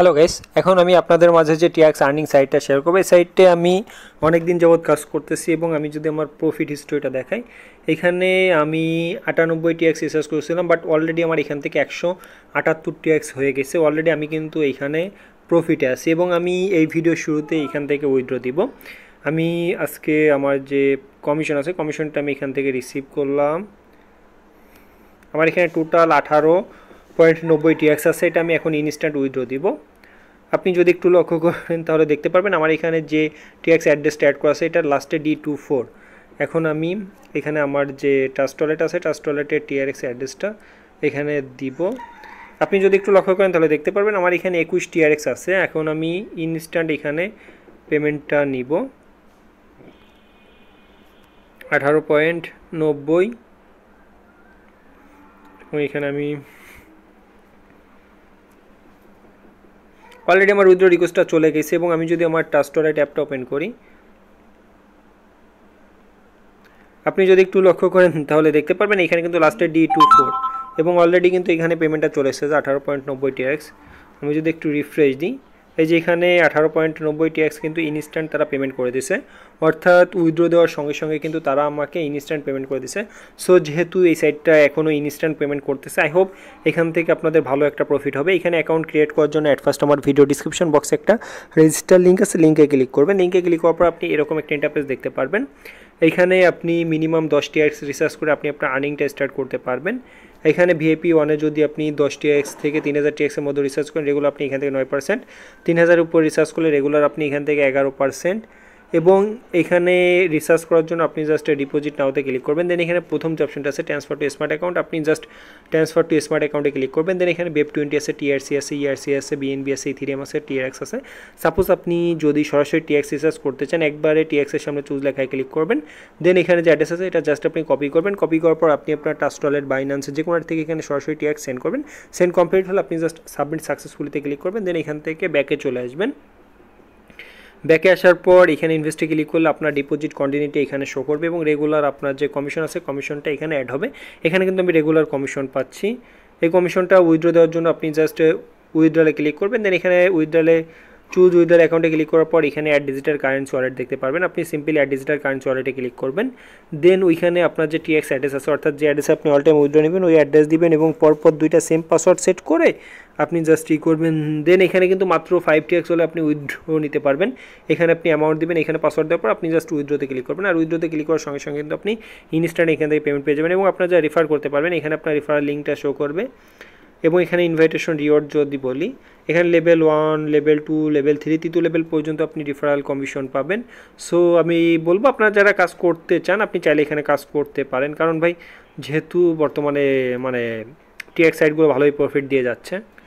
hello guys এখন আমি আপনাদের মাঝে যে টিয়াক্স আর্নিং সাইটটা শেয়ার করবো এই সাইটে আমি অনেক দিন যাবৎ কাজ করতেছি এবং আমি যদি আমার প্রফিট হিস্ট্রিটা দেখাই এখানে আমি আটানব্বই টিয়াক্স রিসার্চ করেছিলাম বাট অলরেডি আমার এখান থেকে একশো আটাত্তর টিয়াক্স হয়ে গেছে অলরেডি আমি কিন্তু এইখানে প্রফিটে আছি এবং আমি এই ভিডিও শুরুতে এখান থেকে উইথড্র দিব আমি আজকে আমার যে কমিশন আছে কমিশনটা আমি এখান থেকে রিসিভ করলাম আমার এখানে টোটাল আঠারো পয়েন্ট নব্বই টিএক্স আছে এটা আমি এখন ইনস্ট্যান্ট উইথড্র দিব আপনি যদি একটু লক্ষ্য করেন তাহলে দেখতে পারবেন আমার এখানে যে টিএক্স অ্যাড্রেসটা অ্যাড করা আছে এটা লাস্টে ডি টু ফোর এখন আমি এখানে আমার যে টাচ টয়লেট আছে টাচ টয়লেটের টিআরএক্স অ্যাড্রেসটা এখানে দিব আপনি যদি একটু লক্ষ্য করেন তাহলে দেখতে পারবেন আমার এখানে একুশ টিআরএক্স আছে এখন আমি ইনস্ট্যান্ট এখানে পেমেন্টটা নিব আঠারো পয়েন্ট নব্বই এখানে আমি অলরেডি আমার উইথড্র রিকোয়েস্টটা চলে গেছে এবং আমি যদি আমার টাস্টোরাইট অ্যাপটা ওপেন করি আপনি যদি একটু লক্ষ্য করেন তাহলে দেখতে পারবেন এখানে কিন্তু লাস্টে ডি টু ফোর এবং অলরেডি কিন্তু এখানে পেমেন্টটা চলে এসেছে আঠারো পয়েন্ট নব্বই টিআরএক্স আমি যদি একটু রিফ্রেশ দিই এই যে এখানে আঠারো পয়েন্ট নব্বই ট্যাক্স কিন্তু ইনস্ট্যান্ট তারা পেমেন্ট করে দিছে অর্থাৎ উইথড্র দেওয়ার সঙ্গে সঙ্গে কিন্তু তারা আমাকে ইনস্ট্যান্ট পেমেন্ট করে দিছে সো যেহেতু এই সাইটটা এখনও ইনস্ট্যান্ট পেমেন্ট করতেছে আই হোপ এখান থেকে আপনাদের ভালো একটা প্রফিট হবে এখানে অ্যাকাউন্ট ক্রিয়েট করার জন্য অ্যাট ফার্স্ট আমার ভিডিও ডিসক্রিপশন বক্সে একটা রেজিস্টার লিঙ্ক আছে লিঙ্কে ক্লিক করবেন লিঙ্কে ক্লিক করার পর আপনি এরকম একটা ইন্টারফেস দেখতে পারবেন এখানে আপনি মিনিমাম দশটি অ্যাক্স রিসার্চ করে আপনি আপনার আর্নিংটা স্টার্ট করতে পারবেন এখানে ভিএপি ওয়ানে যদি আপনি দশটি এক্স থেকে তিন হাজার টিএক্সের মধ্যে রিচার্জ করেন রেগুলার আপনি এখান থেকে নয় পার্সেন্ট তিন হাজার উপর রিচার্জ করলে রেগুলার আপনি এখান থেকে এগারো পার্সেন্ট এবং এখানে রিসার্চ করার জন্য আপনি জাস্ট ডিপোজিট নাওতে ক্লিক করবেন দেন এখানে প্রথম যে অপশনটা আছে ট্রান্সফার টু স্মার্ট অ্যাকাউন্ট আপনি জাস্ট ট্রান্সফার টু স্মার্ট অ্যাকাউন্টে ক্লিক করবেন দেন এখানে বেব টোয়েন্টি আছে টিআরসি আছে ইআরসি e আছে বিএনবি আছে ইথিরিয়াম আছে টিআরএক্স আছে সাপোজ আপনি যদি সরাসরি টিএক্স রিসার্চ করতে চান একবারে টিএক্সের সামনে চুজ লেখায় ক্লিক করবেন দেন এখানে যে অ্যাড্রেস আছে এটা জাস্ট আপনি কপি করবেন কপি করার পর আপনি আপনার টাস্ট ওয়ালেট বাইনান্স যে কোনো থেকে এখানে সরাসরি টিএক্স সেন্ড করবেন সেন্ড কমপ্লিট হলে আপনি জাস্ট সাবমিট সাকসেসফুলিতে ক্লিক করবেন দেন এখান থেকে ব্যাকে চলে আসবেন ব্যাকে আসার পর এখানে ইনভেস্টে ক্লিক করলে আপনার ডিপোজিট কন্টিনিউটি এখানে শো করবে এবং রেগুলার আপনার যে কমিশন আছে কমিশনটা এখানে অ্যাড হবে এখানে কিন্তু আমি রেগুলার কমিশন পাচ্ছি এই কমিশনটা উইথড্র দেওয়ার জন্য আপনি জাস্ট উইথড্রলে ক্লিক করবেন দেন এখানে উইথড্রলে চুজ উইদার অ্যাকাউন্টে ক্লিক করার পর এখানে অ্যাড ডিজিটাল কারেন্সি ওয়ালেট দেখতে পারবেন আপনি সিম্পলি অ্যাড ডিজিটাল কারেন্সি ওয়ালেটে ক্লিক করবেন দেন ওইখানে আপনার যে টিএক্স অ্যাড্রেস আছে অর্থাৎ যে অ্যাড্রেসে আপনি অল টাইম উইড্রো নেবেন ওই অ্যাড্রেস দিবেন এবং পরপর দুইটা সেম পাসওয়ার্ড সেট করে আপনি জাস্ট ই করবেন দেন এখানে কিন্তু মাত্র ফাইভ টিএক্স হলে আপনি উইথড্রো নিতে পারবেন এখানে আপনি অ্যামাউন্ট দেবেন এখানে পাসওয়ার্ড দেওয়ার পর আপনি জাস্ট উইথড্রোতে ক্লিক করবেন আর উইড্রোতে ক্লিক করার সঙ্গে সঙ্গে কিন্তু আপনি ইনস্ট্যান্ট এখান থেকে পেমেন্ট পেয়ে যাবেন এবং আপনার যা রেফার করতে পারবেন এখানে আপনার রেফার লিঙ্কটা শো করবে এবং এখানে ইনভাইটেশন রিওয়ার্ড যদি বলি এখানে level one level two level three তৃতীয় লেভেল পর্যন্ত আপনি রিফারাল কমিশন পাবেন সো আমি বলবো আপনারা যারা কাজ করতে চান আপনি চাইলে এখানে কাজ করতে পারেন কারণ ভাই যেহেতু বর্তমানে মানে টিএক্স সাইটগুলো ভালোই প্রফিট দিয়ে যাচ্ছে